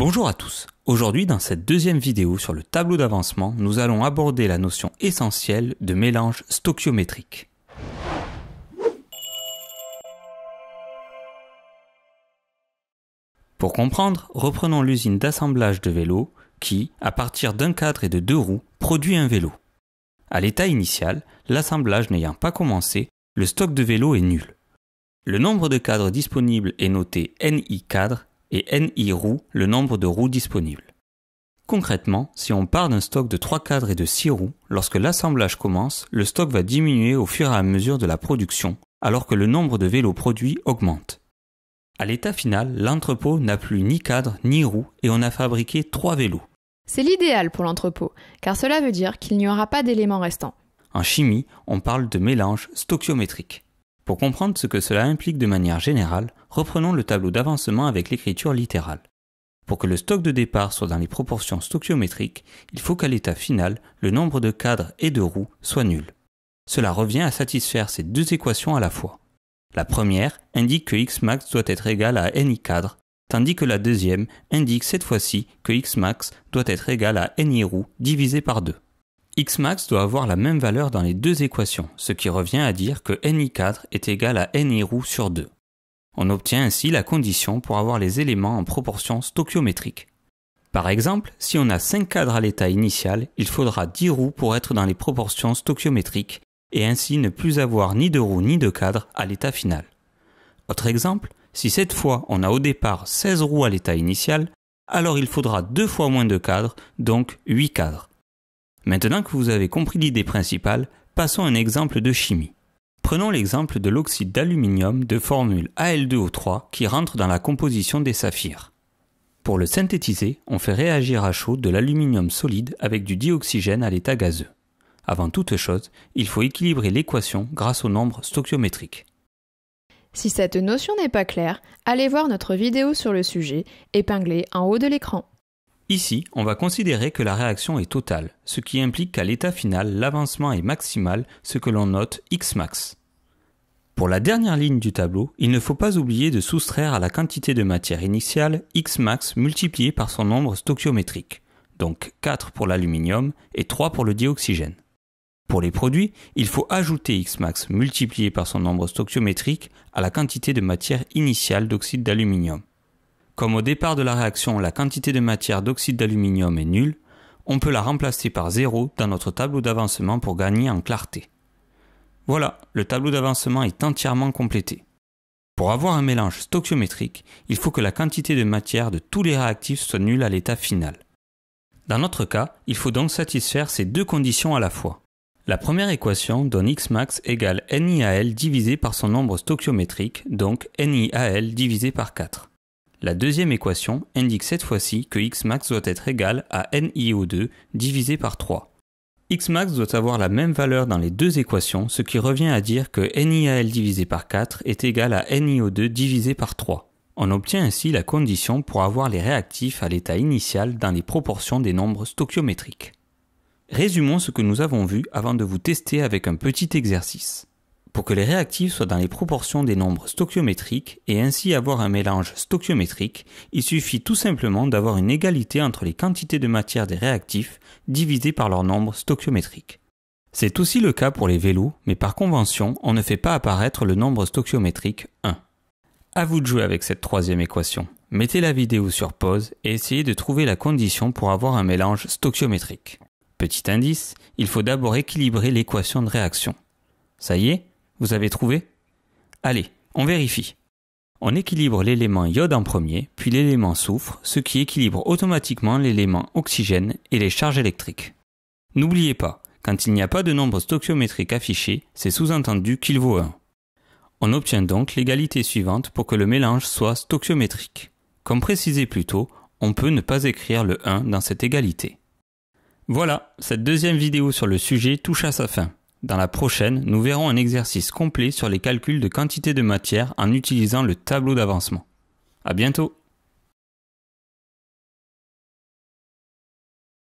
Bonjour à tous. Aujourd'hui, dans cette deuxième vidéo sur le tableau d'avancement, nous allons aborder la notion essentielle de mélange stoichiométrique. Pour comprendre, reprenons l'usine d'assemblage de vélos qui, à partir d'un cadre et de deux roues, produit un vélo. À l'état initial, l'assemblage n'ayant pas commencé, le stock de vélos est nul. Le nombre de cadres disponibles est noté NI cadres et NI roues le nombre de roues disponibles. Concrètement, si on part d'un stock de 3 cadres et de 6 roues, lorsque l'assemblage commence, le stock va diminuer au fur et à mesure de la production, alors que le nombre de vélos produits augmente. À l'état final, l'entrepôt n'a plus ni cadre ni roues et on a fabriqué 3 vélos. C'est l'idéal pour l'entrepôt, car cela veut dire qu'il n'y aura pas d'éléments restants. En chimie, on parle de mélange stoichiométrique. Pour comprendre ce que cela implique de manière générale, reprenons le tableau d'avancement avec l'écriture littérale. Pour que le stock de départ soit dans les proportions stoichiométriques, il faut qu'à l'état final, le nombre de cadres et de roues soit nul. Cela revient à satisfaire ces deux équations à la fois. La première indique que x max doit être égal à ni cadres, tandis que la deuxième indique cette fois-ci que x max doit être égal à ni roues divisé par 2. Xmax doit avoir la même valeur dans les deux équations, ce qui revient à dire que Ni4 est égal à Ni roue sur 2. On obtient ainsi la condition pour avoir les éléments en proportion stoichiométrique. Par exemple, si on a 5 cadres à l'état initial, il faudra 10 roues pour être dans les proportions stoichiométriques et ainsi ne plus avoir ni de roues ni de cadres à l'état final. Autre exemple, si cette fois on a au départ 16 roues à l'état initial, alors il faudra 2 fois moins de cadres, donc 8 cadres. Maintenant que vous avez compris l'idée principale, passons à un exemple de chimie. Prenons l'exemple de l'oxyde d'aluminium de formule Al2O3 qui rentre dans la composition des saphirs. Pour le synthétiser, on fait réagir à chaud de l'aluminium solide avec du dioxygène à l'état gazeux. Avant toute chose, il faut équilibrer l'équation grâce au nombre stoichiométrique. Si cette notion n'est pas claire, allez voir notre vidéo sur le sujet, épinglée en haut de l'écran. Ici, on va considérer que la réaction est totale, ce qui implique qu'à l'état final, l'avancement est maximal, ce que l'on note Xmax. Pour la dernière ligne du tableau, il ne faut pas oublier de soustraire à la quantité de matière initiale Xmax multiplié par son nombre stoichiométrique, donc 4 pour l'aluminium et 3 pour le dioxygène. Pour les produits, il faut ajouter Xmax multiplié par son nombre stoichiométrique à la quantité de matière initiale d'oxyde d'aluminium, comme au départ de la réaction, la quantité de matière d'oxyde d'aluminium est nulle, on peut la remplacer par zéro dans notre tableau d'avancement pour gagner en clarté. Voilà, le tableau d'avancement est entièrement complété. Pour avoir un mélange stoichiométrique, il faut que la quantité de matière de tous les réactifs soit nulle à l'état final. Dans notre cas, il faut donc satisfaire ces deux conditions à la fois. La première équation donne Xmax égale NIAL divisé par son nombre stoichiométrique, donc NIAL divisé par 4. La deuxième équation indique cette fois-ci que Xmax doit être égal à NiO2 divisé par 3. Xmax doit avoir la même valeur dans les deux équations, ce qui revient à dire que NiAL divisé par 4 est égal à NiO2 divisé par 3. On obtient ainsi la condition pour avoir les réactifs à l'état initial dans les proportions des nombres stoichiométriques. Résumons ce que nous avons vu avant de vous tester avec un petit exercice pour que les réactifs soient dans les proportions des nombres stoichiométriques et ainsi avoir un mélange stoichiométrique, il suffit tout simplement d'avoir une égalité entre les quantités de matière des réactifs divisées par leur nombre stoichiométrique. C'est aussi le cas pour les vélos, mais par convention, on ne fait pas apparaître le nombre stoichiométrique 1. À vous de jouer avec cette troisième équation. Mettez la vidéo sur pause et essayez de trouver la condition pour avoir un mélange stoichiométrique. Petit indice, il faut d'abord équilibrer l'équation de réaction. Ça y est, vous avez trouvé Allez, on vérifie. On équilibre l'élément iode en premier, puis l'élément soufre, ce qui équilibre automatiquement l'élément oxygène et les charges électriques. N'oubliez pas, quand il n'y a pas de nombre stoichiométrique affiché, c'est sous-entendu qu'il vaut 1. On obtient donc l'égalité suivante pour que le mélange soit stoichiométrique. Comme précisé plus tôt, on peut ne pas écrire le 1 dans cette égalité. Voilà, cette deuxième vidéo sur le sujet touche à sa fin. Dans la prochaine, nous verrons un exercice complet sur les calculs de quantité de matière en utilisant le tableau d'avancement. À bientôt